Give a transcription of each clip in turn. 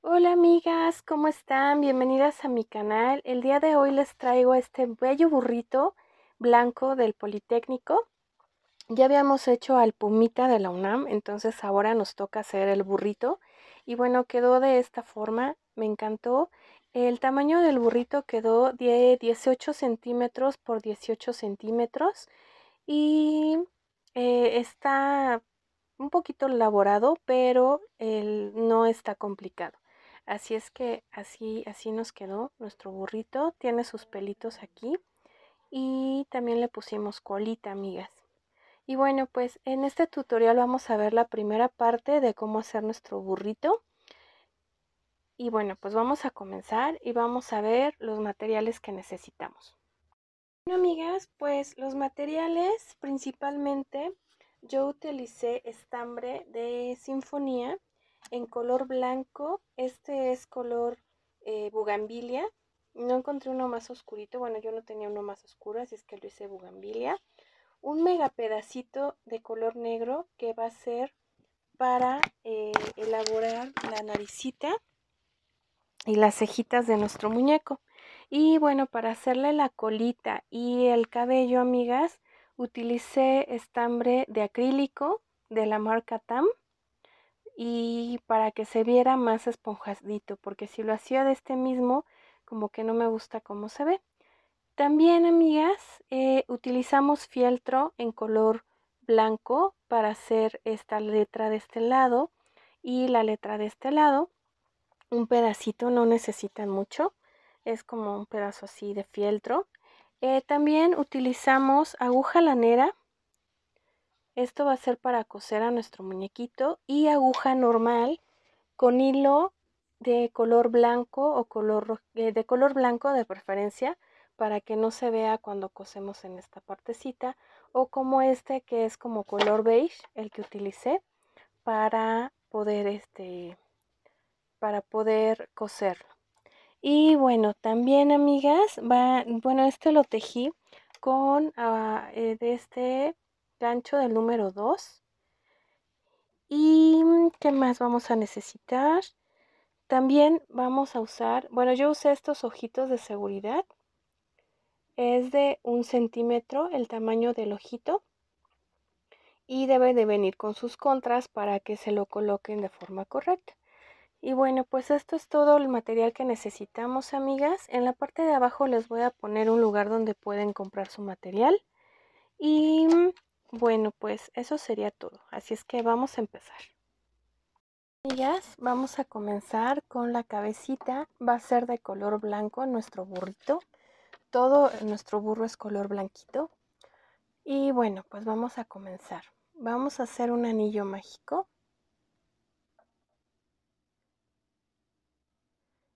Hola amigas, ¿cómo están? Bienvenidas a mi canal. El día de hoy les traigo este bello burrito blanco del Politécnico. Ya habíamos hecho al pumita de la UNAM, entonces ahora nos toca hacer el burrito. Y bueno, quedó de esta forma, me encantó. El tamaño del burrito quedó de 18 centímetros por 18 centímetros y eh, está un poquito elaborado, pero no está complicado. Así es que así, así nos quedó nuestro burrito. Tiene sus pelitos aquí. Y también le pusimos colita, amigas. Y bueno, pues en este tutorial vamos a ver la primera parte de cómo hacer nuestro burrito. Y bueno, pues vamos a comenzar y vamos a ver los materiales que necesitamos. Bueno, amigas, pues los materiales principalmente yo utilicé estambre de sinfonía en color blanco. Este es color eh, bugambilia. No encontré uno más oscurito. Bueno, yo no tenía uno más oscuro, así es que lo hice bugambilia. Un mega pedacito de color negro que va a ser para eh, elaborar la naricita y las cejitas de nuestro muñeco. Y bueno, para hacerle la colita y el cabello, amigas, utilicé estambre de acrílico de la marca TAM y para que se viera más esponjadito, porque si lo hacía de este mismo, como que no me gusta cómo se ve. También, amigas, eh, utilizamos fieltro en color blanco para hacer esta letra de este lado y la letra de este lado. Un pedacito, no necesitan mucho, es como un pedazo así de fieltro. Eh, también utilizamos aguja lanera esto va a ser para coser a nuestro muñequito y aguja normal con hilo de color blanco o color eh, de color blanco de preferencia para que no se vea cuando cosemos en esta partecita o como este que es como color beige el que utilicé para poder este para poder coserlo y bueno también amigas bueno este lo tejí con ah, eh, de este gancho del número 2. ¿Y mm, qué más vamos a necesitar? También vamos a usar, bueno, yo usé estos ojitos de seguridad. Es de un centímetro el tamaño del ojito y debe de venir con sus contras para que se lo coloquen de forma correcta. Y bueno, pues esto es todo el material que necesitamos, amigas. En la parte de abajo les voy a poner un lugar donde pueden comprar su material. Y mm, bueno, pues eso sería todo. Así es que vamos a empezar. vamos a comenzar con la cabecita. Va a ser de color blanco nuestro burrito. Todo nuestro burro es color blanquito. Y bueno, pues vamos a comenzar. Vamos a hacer un anillo mágico.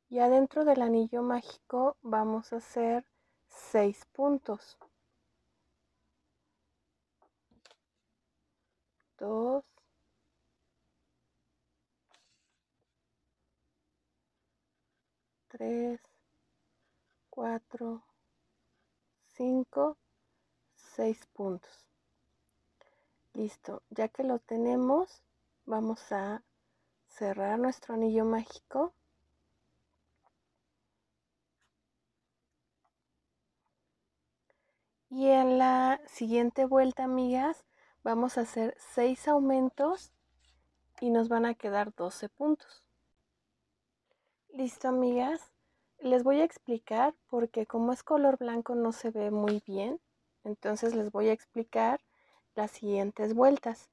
Y adentro del anillo mágico vamos a hacer seis puntos. dos, tres, cuatro, cinco, seis puntos. Listo, ya que lo tenemos, vamos a cerrar nuestro anillo mágico. Y en la siguiente vuelta, amigas, Vamos a hacer 6 aumentos y nos van a quedar 12 puntos. Listo, amigas. Les voy a explicar porque como es color blanco no se ve muy bien. Entonces les voy a explicar las siguientes vueltas.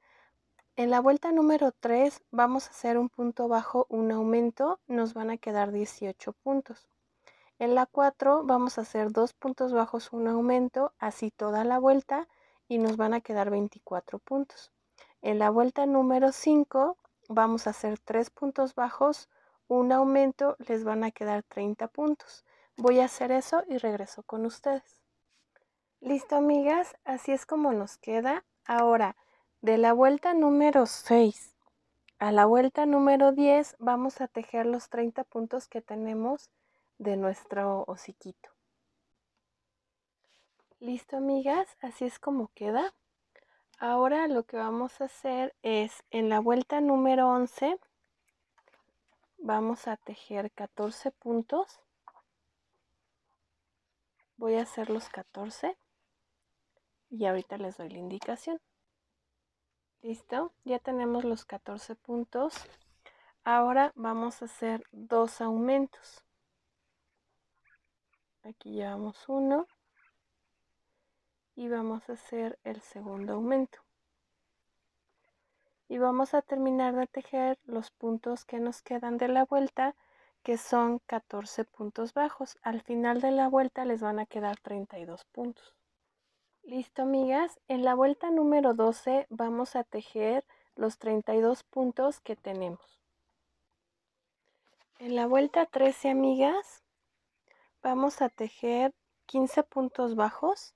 En la vuelta número 3 vamos a hacer un punto bajo, un aumento, nos van a quedar 18 puntos. En la 4 vamos a hacer dos puntos bajos, un aumento, así toda la vuelta y nos van a quedar 24 puntos. En la vuelta número 5 vamos a hacer 3 puntos bajos, un aumento, les van a quedar 30 puntos. Voy a hacer eso y regreso con ustedes. Listo amigas, así es como nos queda. Ahora, de la vuelta número 6 a la vuelta número 10 vamos a tejer los 30 puntos que tenemos de nuestro hociquito. Listo amigas, así es como queda. Ahora lo que vamos a hacer es en la vuelta número 11 vamos a tejer 14 puntos. Voy a hacer los 14 y ahorita les doy la indicación. Listo, ya tenemos los 14 puntos. Ahora vamos a hacer dos aumentos. Aquí llevamos uno y vamos a hacer el segundo aumento. Y vamos a terminar de tejer los puntos que nos quedan de la vuelta, que son 14 puntos bajos. Al final de la vuelta les van a quedar 32 puntos. Listo, amigas. En la vuelta número 12 vamos a tejer los 32 puntos que tenemos. En la vuelta 13, amigas, vamos a tejer 15 puntos bajos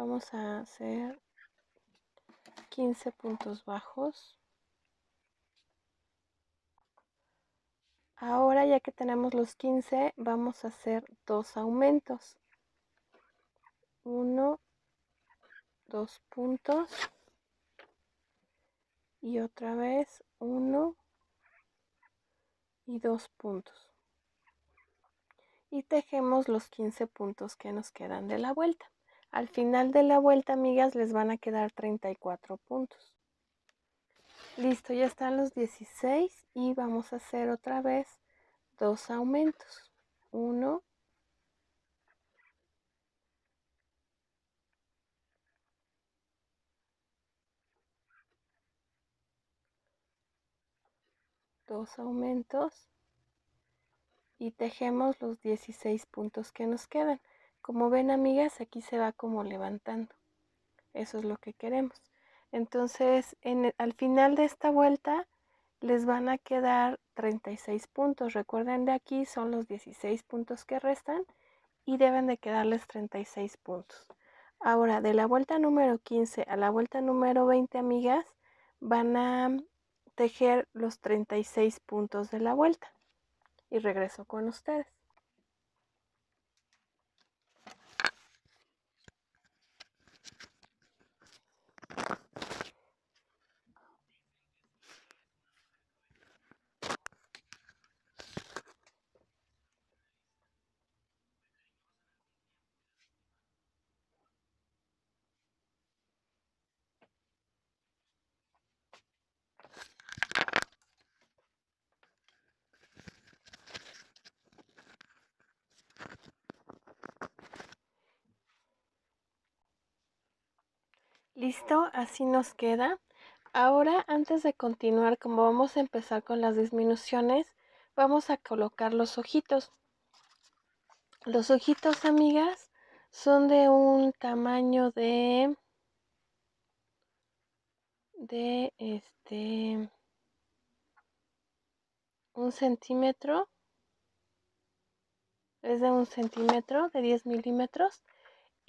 vamos a hacer 15 puntos bajos. Ahora ya que tenemos los 15, vamos a hacer dos aumentos. Uno, dos puntos. Y otra vez uno y dos puntos. Y tejemos los 15 puntos que nos quedan de la vuelta. Al final de la vuelta, amigas, les van a quedar 34 puntos. Listo, ya están los 16 y vamos a hacer otra vez dos aumentos. Uno. Dos aumentos y tejemos los 16 puntos que nos quedan. Como ven amigas, aquí se va como levantando. Eso es lo que queremos. Entonces, e, al final de esta vuelta les van a quedar 36 puntos. Recuerden de aquí son los 16 puntos que restan y deben de quedarles 36 puntos. Ahora, de la vuelta número 15 a la vuelta número 20, amigas, van a mm, tejer los 36 puntos de la vuelta. Y regreso con ustedes. listo, así nos queda. Ahora, antes de continuar, como vamos a empezar con las disminuciones, vamos a colocar los ojitos. Los ojitos, amigas, son de un tamaño de... de este... un centímetro. Es de un centímetro, de 10 milímetros.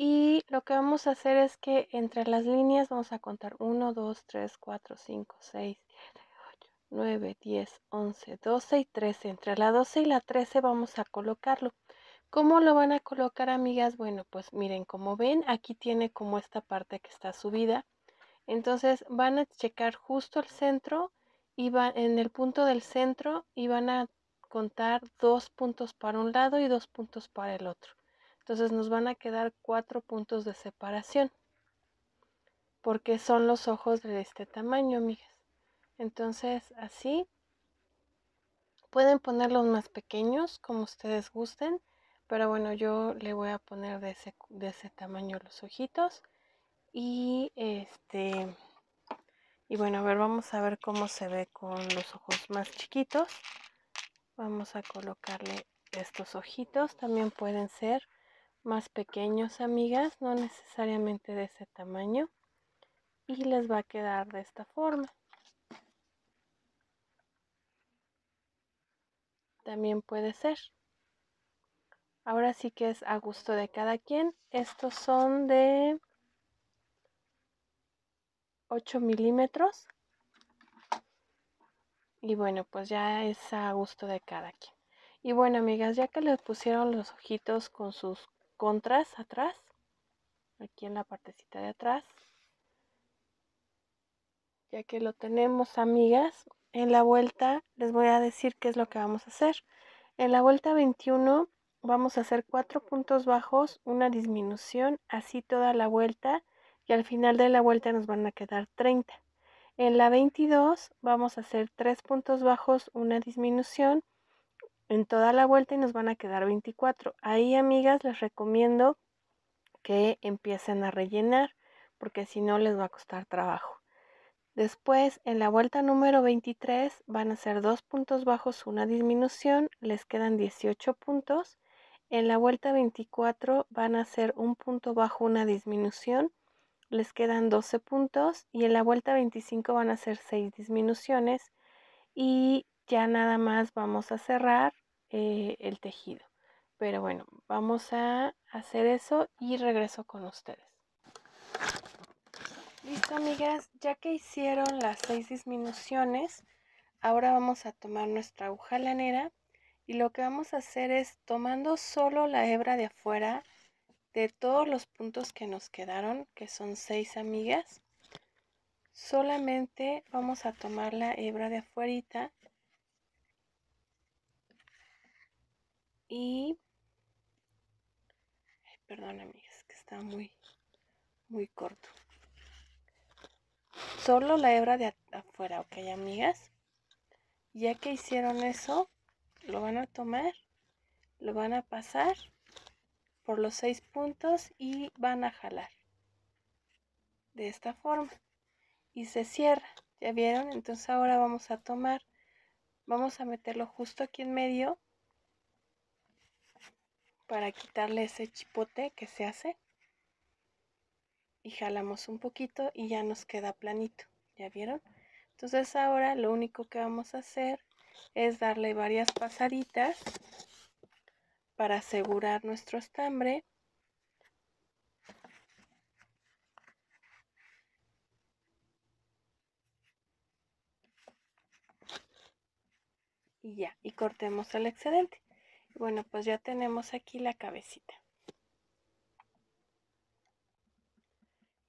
Y lo que vamos a hacer es que entre las líneas vamos a contar 1, 2, 3, 4, 5, 6, 7, 8, 9, 10, 11, 12 y 13. Entre la 12 y la 13 vamos a colocarlo. ¿Cómo lo van a colocar, amigas? Bueno, pues miren, como ven, aquí tiene como esta parte que está subida. Entonces van a checar justo el centro y van en el punto del centro y van a contar dos puntos para un lado y dos puntos para el otro. Entonces nos van a quedar cuatro puntos de separación, porque son los ojos de este tamaño, amigas. Entonces así pueden ponerlos más pequeños como ustedes gusten, pero bueno, yo le voy a poner de ese, de tamaño los ojitos. Y este, y bueno, a ver, vamos a ver cómo se ve con los ojos más chiquitos. Vamos a colocarle estos ojitos, también pueden ser más pequeños, amigas, no necesariamente de ese tamaño. Y les va a quedar de esta forma. También puede ser. Ahora sí que es a gusto de cada quien. Estos son de 8 milímetros. Y bueno, pues ya es a gusto de cada quien. Y bueno, amigas, ya que les pusieron los ojitos con sus contras atrás, aquí en la partecita de atrás. Ya que lo tenemos, amigas, en la vuelta les voy a decir qué es lo que vamos a hacer. En la vuelta 21 vamos a hacer cuatro puntos bajos, una disminución, así toda la vuelta y al final de la vuelta nos van a quedar 30. En la 22 vamos a hacer tres puntos bajos, una disminución, en toda la vuelta y nos van a quedar 24. Ahí, amigas, les recomiendo que empiecen a rellenar porque si no les va a costar trabajo. Después, en la vuelta número 23 van a ser dos puntos bajos, una disminución, les quedan 18 puntos. En la vuelta 24 van a hacer un punto bajo, una disminución, les quedan 12 puntos. Y en la vuelta 25 van a hacer 6 disminuciones. Y ya nada más vamos a cerrar eh, el tejido. Pero bueno, vamos a hacer eso y regreso con ustedes. Listo, amigas, ya que hicieron las seis disminuciones, ahora vamos a tomar nuestra aguja lanera y lo que vamos a hacer es tomando solo la hebra de afuera de todos los puntos que nos quedaron, que son seis amigas, solamente vamos a tomar la hebra de afuera. Y. perdón, amigas, que está muy, muy corto. Solo la hebra de afuera, ok, amigas. Ya que hicieron eso, lo van a tomar, lo van a pasar por los seis puntos y van a jalar. De esta forma. Y se cierra. ¿Ya vieron? Entonces ahora vamos a tomar, vamos a meterlo justo aquí en medio para quitarle ese chipote que se hace. Y jalamos un poquito y ya nos queda planito. ¿Ya vieron? Entonces ahora lo único que vamos a hacer es darle varias pasaditas para asegurar nuestro estambre. Y ya, y cortemos el excedente. Bueno, pues ya tenemos aquí la cabecita.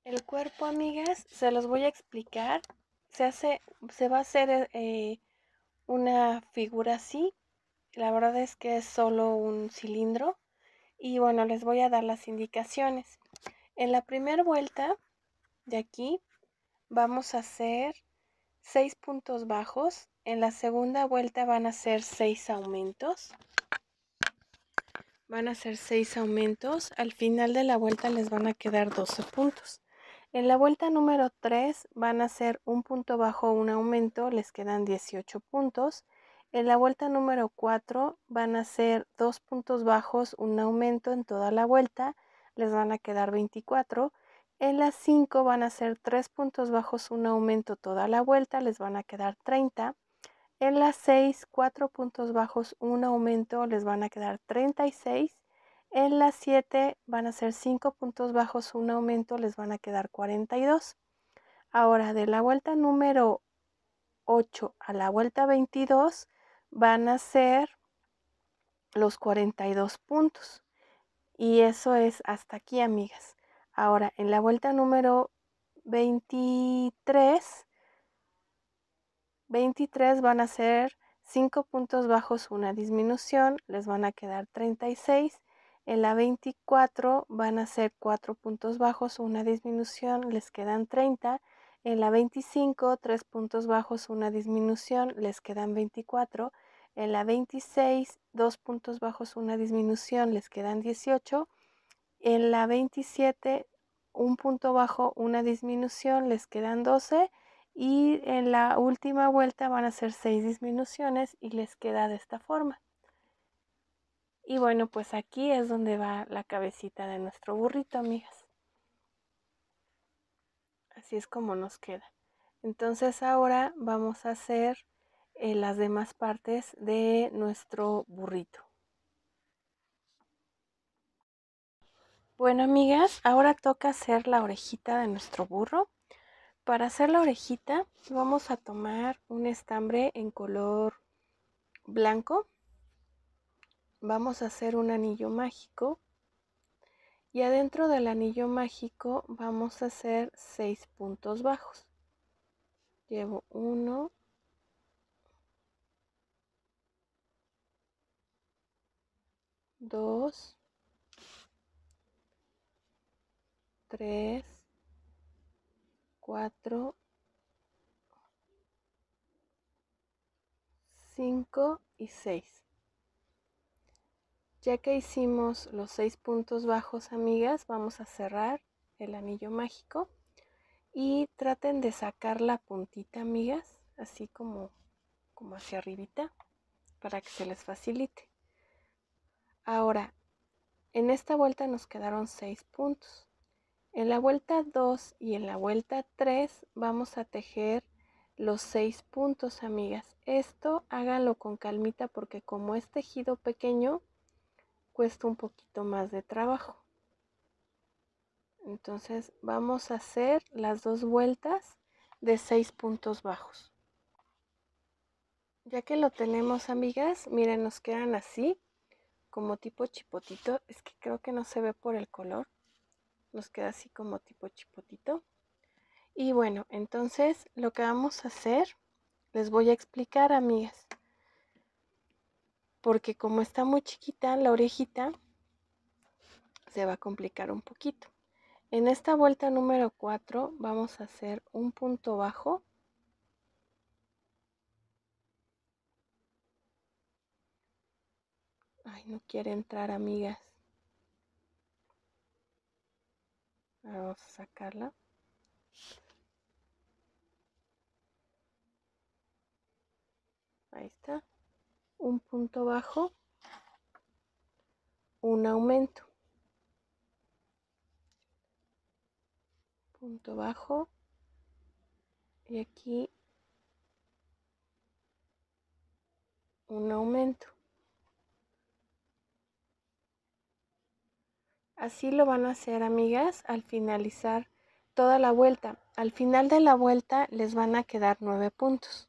El cuerpo, amigas, se los voy a explicar. Se hace, se va a hacer eh, una figura así. La verdad es que es solo un cilindro. Y bueno, les voy a dar las indicaciones. En la primera vuelta de aquí vamos a hacer 6 puntos bajos. En la segunda vuelta van a ser 6 aumentos. Van a hacer 6 aumentos. Al final de la vuelta les van a quedar 12 puntos. En la vuelta número 3 van a hacer un punto bajo un aumento, les quedan 18 puntos. En la vuelta número 4 van a ser dos puntos bajos, un aumento en toda la vuelta, les van a quedar 24. En la 5 van a ser tres puntos bajos, un aumento toda la vuelta, les van a quedar 30. En las 6, 4 puntos bajos, un aumento, les van a quedar 36. En las 7 van a ser 5 puntos bajos, un aumento, les van a quedar 42. Ahora, de la vuelta número 8 a la vuelta 22 van a ser los 42 puntos. Y eso es hasta aquí, amigas. Ahora, en la vuelta número 23 23 van a ser 5 puntos bajos, una disminución, les van a quedar 36. En la 24 van a ser 4 puntos bajos, una disminución, les quedan 30. En la 25, 3 puntos bajos, una disminución, les quedan 24. En la 26, 2 puntos bajos, una disminución, les quedan 18. En la 27, un punto bajo, una disminución, les quedan 12 y en la última vuelta van a hacer seis disminuciones y les queda de esta forma. Y bueno, pues aquí es donde va la cabecita de nuestro burrito, amigas. Así es como nos queda. Entonces ahora vamos a hacer eh, las demás partes de nuestro burrito. Bueno, amigas, ahora toca hacer la orejita de nuestro burro. Para hacer la orejita vamos a tomar un estambre en color blanco. Vamos a hacer un anillo mágico. Y adentro del anillo mágico vamos a hacer 6 puntos bajos. Llevo 1, 2, 3, 4 5 y 6 Ya que hicimos los seis puntos bajos, amigas, vamos a cerrar el anillo mágico y traten de sacar la puntita, amigas, así como, como hacia arribita, para que se les facilite. Ahora, en esta vuelta nos quedaron seis puntos. En la vuelta 2 y en la vuelta 3 vamos a tejer los 6 puntos, amigas. Esto háganlo con calmita porque como es tejido pequeño, cuesta un poquito más de trabajo. Entonces vamos a hacer las dos vueltas de 6 puntos bajos. Ya que lo tenemos, amigas, miren, nos quedan así, como tipo chipotito. Es que creo que no se ve por el color, nos queda así como tipo chipotito. Y bueno, entonces lo que vamos a hacer, les voy a explicar, amigas. Porque como está muy chiquita la orejita, se va a complicar un poquito. En esta vuelta número 4 vamos a hacer un punto bajo. Ay, no quiere entrar, amigas. Vamos a sacarla. Ahí está. Un punto bajo. Un aumento. Punto bajo. Y aquí un aumento. Así lo van a hacer, amigas, al finalizar toda la vuelta. Al final de la vuelta les van a quedar 9 puntos.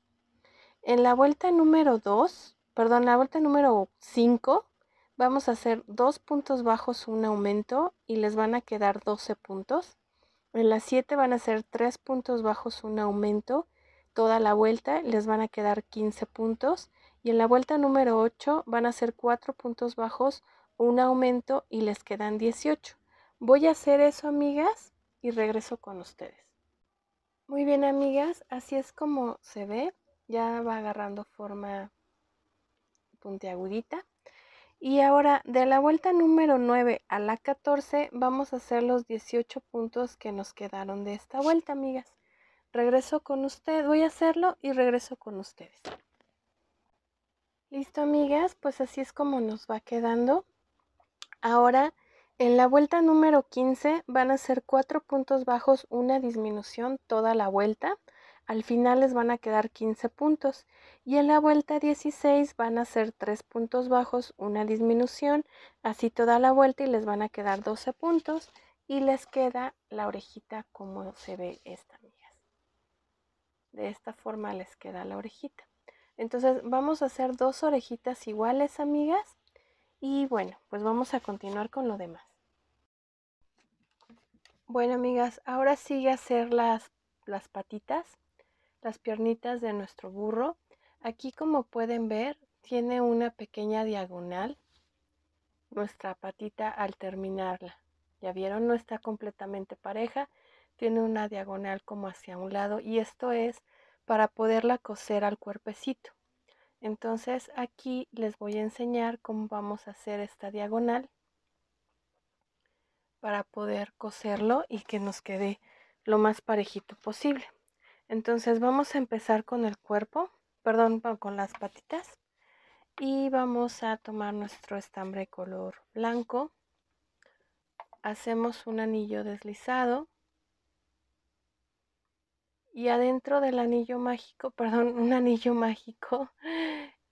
En la vuelta número 2, perdón, la vuelta número 5, vamos a hacer 2 puntos bajos, un aumento y les van a quedar 12 puntos. En la 7 van a hacer 3 puntos bajos, un aumento. Toda la vuelta les van a quedar 15 puntos. Y en la vuelta número 8 van a hacer 4 puntos bajos, un aumento y les quedan 18. Voy a hacer eso, amigas, y regreso con ustedes. Muy bien, amigas, así es como se ve. Ya va agarrando forma puntiagudita. Y ahora, de la vuelta número 9 a la 14, vamos a hacer los 18 puntos que nos quedaron de esta vuelta, amigas. Regreso con ustedes. voy a hacerlo y regreso con ustedes. Listo, amigas, pues así es como nos va quedando. Ahora, en la vuelta número 15 van a ser cuatro puntos bajos, una disminución toda la vuelta. Al final les van a quedar 15 puntos y en la vuelta 16 van a ser 3 puntos bajos, una disminución, así toda la vuelta y les van a quedar 12 puntos y les queda la orejita como se ve esta, amigas. De esta forma les queda la orejita. Entonces vamos a hacer dos orejitas iguales, amigas, y bueno, pues vamos a continuar con lo demás. Bueno, amigas, ahora sigue hacer las, las patitas, las piernitas de nuestro burro. Aquí, como pueden ver, tiene una pequeña diagonal nuestra patita al terminarla. Ya vieron, no está completamente pareja, tiene una diagonal como hacia un lado y esto es para poderla coser al cuerpecito. Entonces aquí les voy a enseñar cómo vamos a hacer esta diagonal para poder coserlo y que nos quede lo más parejito posible. Entonces vamos a empezar con el cuerpo, perdón, con las patitas y vamos a tomar nuestro estambre color blanco. Hacemos un anillo deslizado y adentro del anillo mágico, perdón, un anillo mágico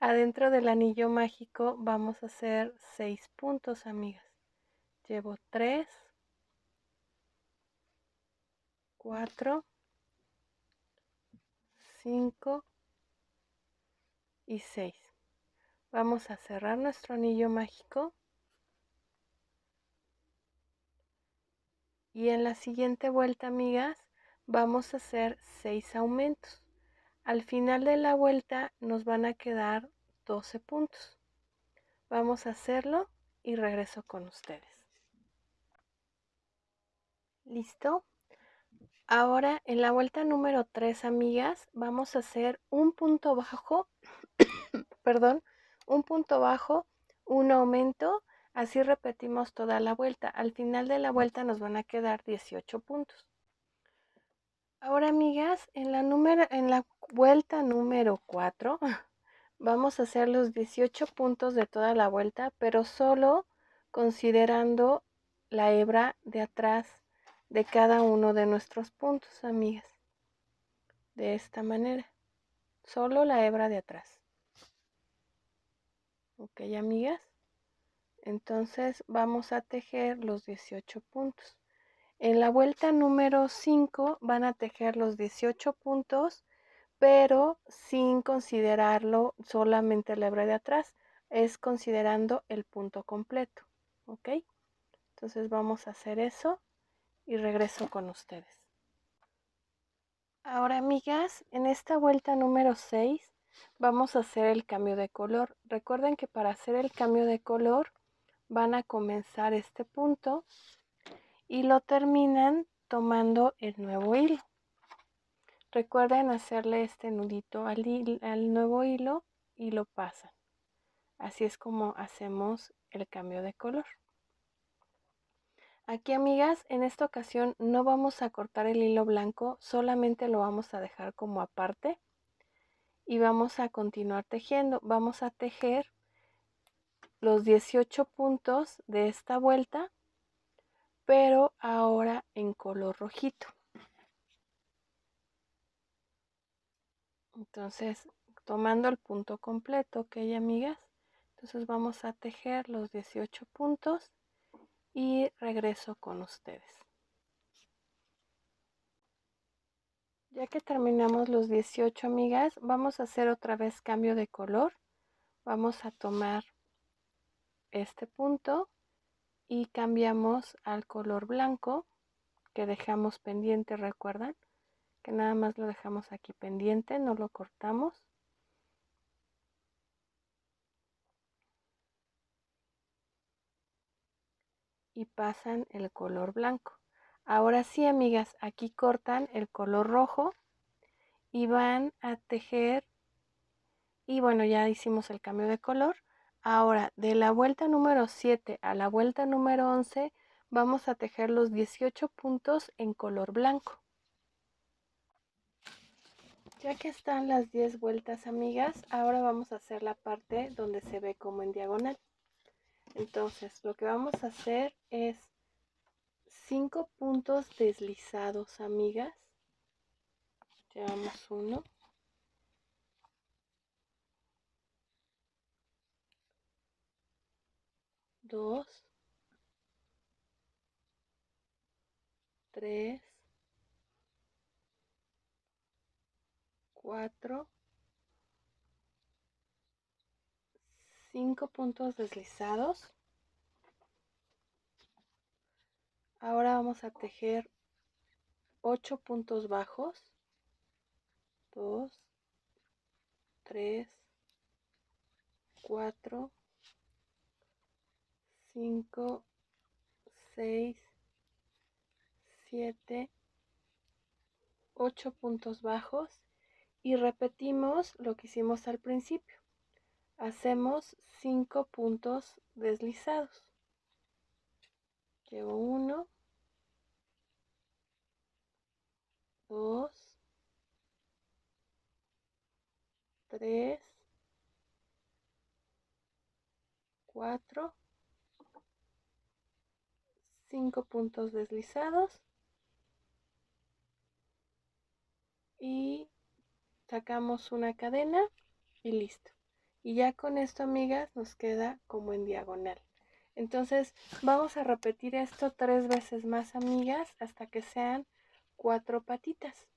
Adentro del anillo mágico vamos a hacer 6 puntos, amigas. Llevo 3, 4, 5 y 6. Vamos a cerrar nuestro anillo mágico. Y en la siguiente vuelta, amigas, vamos a hacer 6 aumentos. Al final de la vuelta nos van a quedar 12 puntos. Vamos a hacerlo y regreso con ustedes. ¿Listo? Ahora en la vuelta número 3, amigas, vamos a hacer un punto bajo, perdón, un punto bajo, un aumento, así repetimos toda la vuelta. Al final de la vuelta nos van a quedar 18 puntos. Ahora, amigas, en la, número, en la vuelta número 4 vamos a hacer los 18 puntos de toda la vuelta, pero solo considerando la hebra de atrás de cada uno de nuestros puntos, amigas. De esta manera. Solo la hebra de atrás. Ok, amigas. Entonces vamos a tejer los 18 puntos. En la vuelta número 5 van a tejer los 18 puntos pero sin considerarlo solamente la hebra de atrás, es considerando el punto completo, ¿ok? Entonces vamos a hacer eso y regreso con ustedes. Ahora amigas, en esta vuelta número 6 vamos a hacer el cambio de color. Recuerden que para hacer el cambio de color van a comenzar este punto y lo terminan tomando el nuevo hilo. Recuerden hacerle este nudito al, nuevo hilo y lo pasan. Así es como hacemos el cambio de color. Aquí amigas, en esta ocasión no vamos a cortar el hilo blanco, solamente lo vamos a dejar como aparte y vamos a continuar tejiendo. Vamos a tejer los 18 puntos de esta vuelta, pero ahora en color rojito. Entonces, tomando el punto completo, ok, amigas. Entonces vamos a tejer los 18 puntos y regreso con ustedes. Ya que terminamos los 18, amigas, vamos a hacer otra vez cambio de color. Vamos a tomar este punto y cambiamos al color blanco que dejamos pendiente, ¿recuerdan? que nada más lo dejamos aquí pendiente, no lo cortamos. Y pasan el color blanco. Ahora sí, amigas, aquí cortan el color rojo y van a tejer. Y bueno, ya hicimos el cambio de color. Ahora, de la vuelta número 7 a la vuelta número 11, vamos a tejer los 18 puntos en color blanco. Ya que están las 10 vueltas, amigas, ahora vamos a hacer la parte donde se ve como en diagonal. Entonces, lo que vamos a hacer es 5 puntos deslizados, amigas. Llevamos uno. Dos. 3. 4, 5 puntos deslizados. Ahora vamos a tejer 8 puntos bajos. 2, 3, 4, 5, 6, 7, 8 puntos bajos y repetimos lo que hicimos al principio. Hacemos 5 puntos deslizados. Llevo 1, 2, 3, 4, 5 puntos deslizados y Sacamos una cadena y listo. Y ya con esto, amigas, nos queda como en diagonal. Entonces vamos a repetir esto tres veces más, amigas, hasta que sean cuatro patitas.